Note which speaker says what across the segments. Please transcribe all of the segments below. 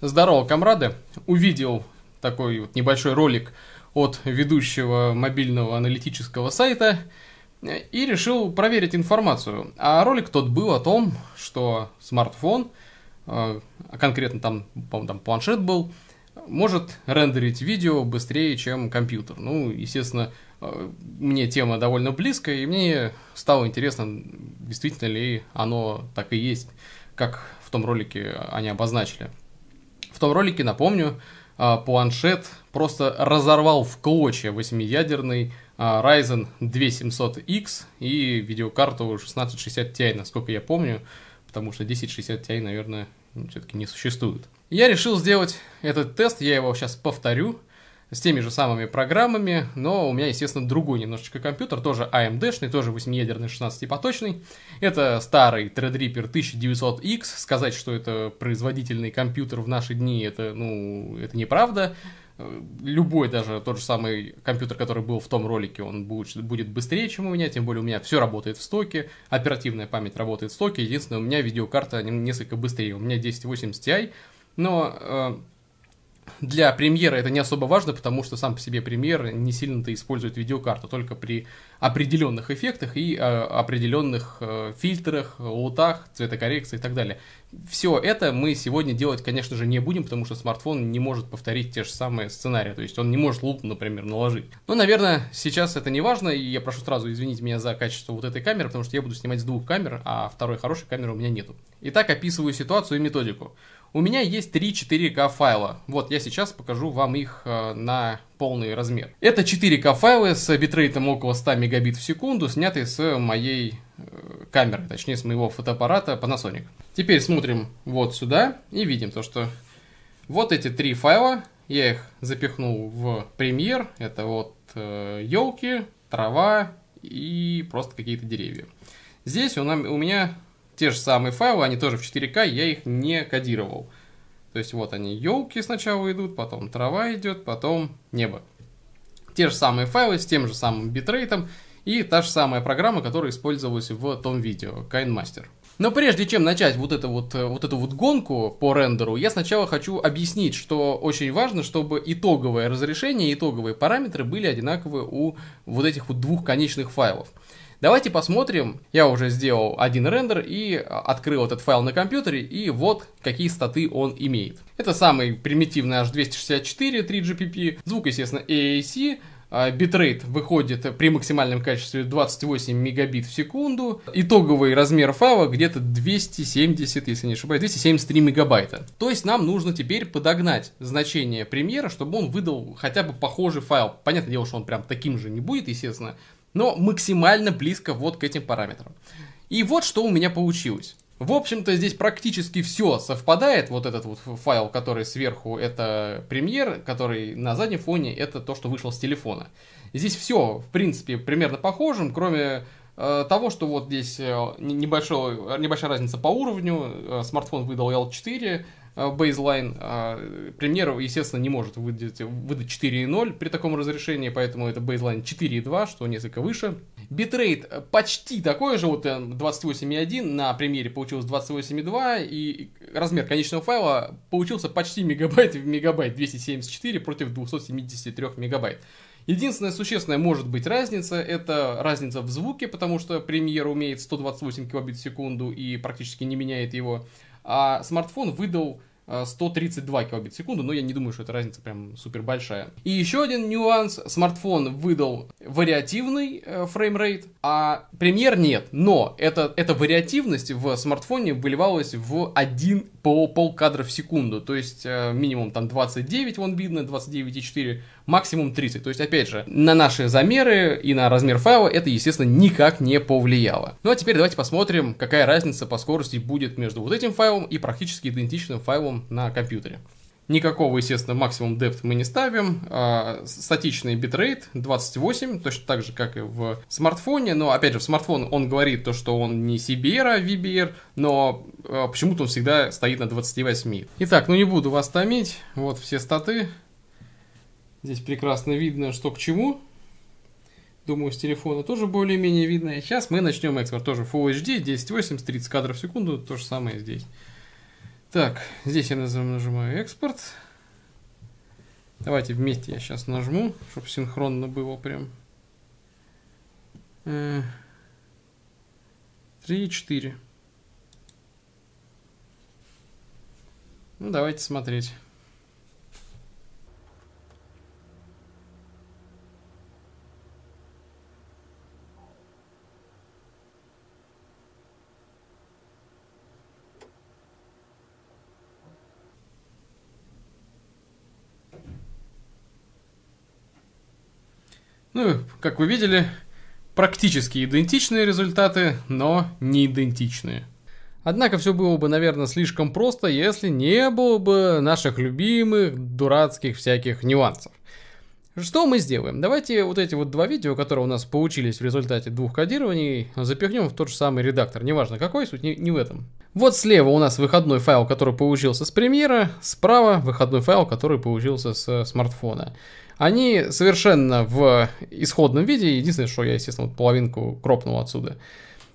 Speaker 1: Здорово, комрады. Увидел такой вот небольшой ролик от ведущего мобильного аналитического сайта и решил проверить информацию. А ролик тот был о том, что смартфон, э, а конкретно там, по там планшет был, может рендерить видео быстрее, чем компьютер. Ну, естественно, э, мне тема довольно близкая, и мне стало интересно, действительно ли оно так и есть, как в том ролике они обозначили. В том ролике, напомню, а, планшет просто разорвал в клочья восьмиядерный а, Ryzen 2700X и видеокарту 1660 Ti, насколько я помню, потому что 1060 Ti, наверное, все-таки не существует. Я решил сделать этот тест, я его сейчас повторю, с теми же самыми программами, но у меня, естественно, другой немножечко компьютер, тоже AMD-шный, тоже 8-ядерный, 16-поточный. Это старый Threadripper 1900X. Сказать, что это производительный компьютер в наши дни, это, ну, это неправда. Любой даже тот же самый компьютер, который был в том ролике, он будет, будет быстрее, чем у меня, тем более у меня все работает в стоке, оперативная память работает в стоке, единственное, у меня видеокарта несколько быстрее, у меня 1080 Ti, но э, для премьера это не особо важно, потому что сам по себе премьер не сильно-то использует видеокарту, только при определенных эффектах и э, определенных э, фильтрах, лутах, цветокоррекции и так далее. Все это мы сегодня делать, конечно же, не будем, потому что смартфон не может повторить те же самые сценарии, то есть он не может луп, например, наложить. Но, наверное, сейчас это не важно, и я прошу сразу извинить меня за качество вот этой камеры, потому что я буду снимать с двух камер, а второй хорошей камеры у меня нету. Итак, описываю ситуацию и методику. У меня есть 3-4К файла. Вот я сейчас покажу вам их э, на полный размер. Это 4К файлы с битрейтом около 100 мегабит в секунду, снятые с моей э, камеры, точнее с моего фотоаппарата Panasonic. Теперь смотрим вот сюда и видим то, что вот эти три файла, я их запихнул в премьер. Это вот э, елки, трава и просто какие-то деревья. Здесь у, у меня те же самые файлы, они тоже в 4К, я их не кодировал. То есть вот они, елки сначала идут, потом трава идет, потом небо. Те же самые файлы с тем же самым битрейтом и та же самая программа, которая использовалась в том видео, KineMaster. Но прежде чем начать вот, эту вот, э, вот эту вот гонку по рендеру, я сначала хочу объяснить, что очень важно, чтобы итоговое разрешение, итоговые параметры были одинаковы у вот этих вот двух конечных файлов. Давайте посмотрим, я уже сделал один рендер и а, открыл этот файл на компьютере, и вот какие статы он имеет. Это самый примитивный H264 3GPP, звук, естественно, AAC, а, битрейт выходит при максимальном качестве 28 мегабит в секунду. Итоговый размер файла где-то 270, если не ошибаюсь, 273 мегабайта. То есть нам нужно теперь подогнать значение премьера, чтобы он выдал хотя бы похожий файл. Понятное дело, что он прям таким же не будет, естественно, но максимально близко вот к этим параметрам. И вот что у меня получилось. В общем-то, здесь практически все совпадает. Вот этот вот файл, который сверху, это премьер, который на заднем фоне, это то, что вышло с телефона. Здесь все, в принципе, примерно похожим, кроме э, того, что вот здесь э, небольшой, небольшая разница по уровню. Э, смартфон выдал L4, бейзлайн. Э, а Premiere, естественно, не может выдать, выдать 4.0 при таком разрешении, поэтому это бейзлайн 4.2, что несколько выше. Битрейт э, почти такой же, вот 28.1, э, на Premiere получилось 28.2, и размер конечного файла получился почти мегабайт в мегабайт, 274 против 273 мегабайт. Единственная существенная может быть разница, это разница в звуке, потому что Premiere умеет 128 килобит в секунду и практически не меняет его а смартфон выдал 132 э, килобит в секунду, но я не думаю, что эта разница прям супер большая. И еще один нюанс, смартфон выдал вариативный э, фреймрейт, а премьер нет, но это, эта вариативность в смартфоне выливалась в 1 по пол кадра в секунду, то есть э, минимум там 29 вон видно, 29,4, максимум 30. То есть, опять же, на наши замеры и на размер файла это, естественно, никак не повлияло. Ну а теперь давайте посмотрим, какая разница по скорости будет между вот этим файлом и практически идентичным файлом на компьютере. Никакого, естественно, максимум depth мы не ставим. А, статичный битрейт 28, точно так же, как и в смартфоне. Но, опять же, в смартфон он говорит то, что он не CBR, а VBR, но а, почему-то он всегда стоит на 28. Итак, ну не буду вас томить. Вот все статы. Здесь прекрасно видно, что к чему. Думаю, с телефона тоже более-менее видно. И сейчас мы начнем экспорт. Тоже Full HD, 1080, 30 кадров в секунду. То же самое здесь. Так, здесь я нажимаю экспорт. Давайте вместе я сейчас нажму, чтобы синхронно было прям. 3 и 4. Ну, давайте смотреть. Ну, как вы видели, практически идентичные результаты, но не идентичные. Однако все было бы, наверное, слишком просто, если не было бы наших любимых дурацких всяких нюансов. Что мы сделаем? Давайте вот эти вот два видео, которые у нас получились в результате двух кодирований, запихнем в тот же самый редактор. Неважно какой, суть не, не в этом. Вот слева у нас выходной файл, который получился с премьера, справа выходной файл, который получился с э, смартфона. Они совершенно в исходном виде. Единственное, что я, естественно, вот половинку кропнул отсюда.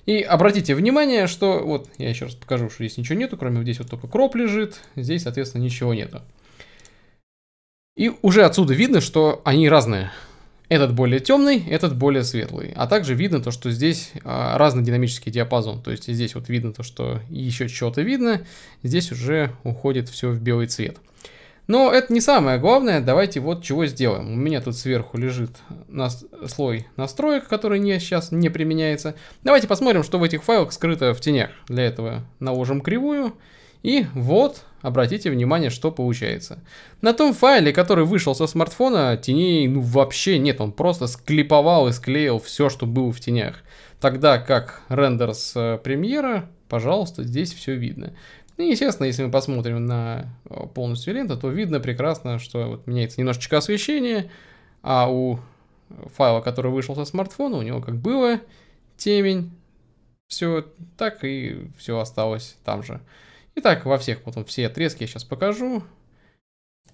Speaker 1: И обратите внимание, что вот я еще раз покажу, что здесь ничего нету, кроме здесь вот только кроп лежит, здесь, соответственно, ничего нету. И уже отсюда видно, что они разные. Этот более темный, этот более светлый. А также видно то, что здесь а, разный динамический диапазон. То есть здесь вот видно то, что еще что-то видно, здесь уже уходит все в белый цвет. Но это не самое главное, давайте вот чего сделаем. У меня тут сверху лежит на слой настроек, который не, сейчас не применяется. Давайте посмотрим, что в этих файлах скрыто в тенях. Для этого наложим кривую. И вот, обратите внимание, что получается. На том файле, который вышел со смартфона, теней ну вообще нет. Он просто склиповал и склеил все, что было в тенях. Тогда как рендер с э, премьера, пожалуйста, здесь все видно. Ну, и, естественно, если мы посмотрим на э, полностью ленту, то видно прекрасно, что вот меняется немножечко освещение, а у файла, который вышел со смартфона, у него как было темень, все так и все осталось там же. Итак, во всех, потом все отрезки я сейчас покажу.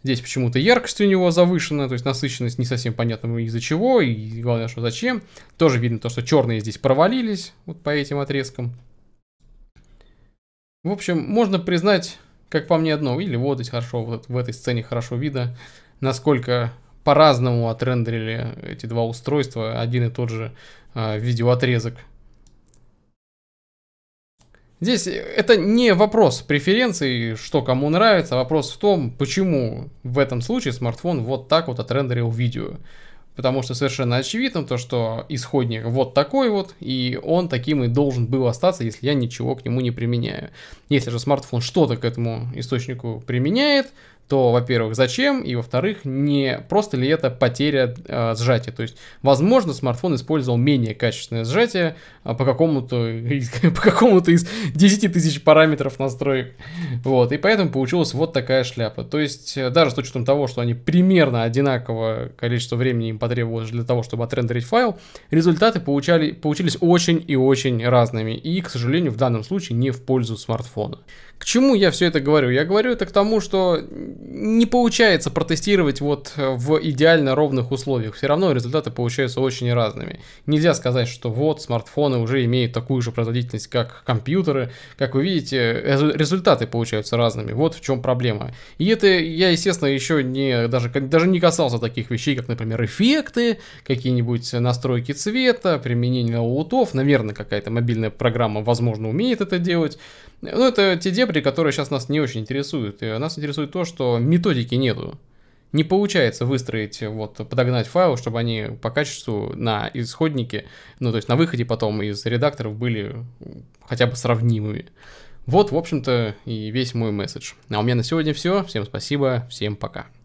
Speaker 1: Здесь почему-то яркость у него завышена, то есть насыщенность не совсем понятно из-за чего, и главное, что зачем. Тоже видно то, что черные здесь провалились, вот по этим отрезкам. В общем, можно признать, как по мне, одно, или вот здесь хорошо, вот в этой сцене хорошо видно, насколько по-разному отрендерили эти два устройства, один и тот же э, видеоотрезок. Здесь э, это не вопрос преференций, что кому нравится, вопрос в том, почему в этом случае смартфон вот так вот отрендерил видео потому что совершенно очевидно то, что исходник вот такой вот, и он таким и должен был остаться, если я ничего к нему не применяю. Если же смартфон что-то к этому источнику применяет, то, во-первых, зачем, и, во-вторых, не просто ли это потеря э, сжатия. То есть, возможно, смартфон использовал менее качественное сжатие по э, какому-то по какому-то из 10 тысяч параметров настроек. Вот, и поэтому получилась вот такая шляпа. То есть, э, даже с учетом того, что они примерно одинаковое количество времени им потребовалось для того, чтобы отрендерить файл, результаты получали, получились очень и очень разными. И, к сожалению, в данном случае не в пользу смартфона. К чему я все это говорю? Я говорю это к тому, что не получается протестировать вот э, в идеально ровных условиях. Все равно результаты получаются очень разными. Нельзя сказать, что вот смартфоны уже имеют такую же производительность, как компьютеры. Как вы видите, результаты получаются разными. Вот в чем проблема. И это я, естественно, еще не даже, даже не касался таких вещей, как, например, эффекты, какие-нибудь настройки цвета, применение лоутов. Наверное, какая-то мобильная программа, возможно, умеет это делать. Ну, это те дебри, которые сейчас нас не очень интересуют. И э, нас интересует то, что методики нету. Не получается выстроить, вот, подогнать файлы, чтобы они по качеству на исходнике, ну, то есть на выходе потом из редакторов были хотя бы сравнимыми. Вот, в общем-то, и весь мой месседж. А у меня на сегодня все. Всем спасибо, всем пока.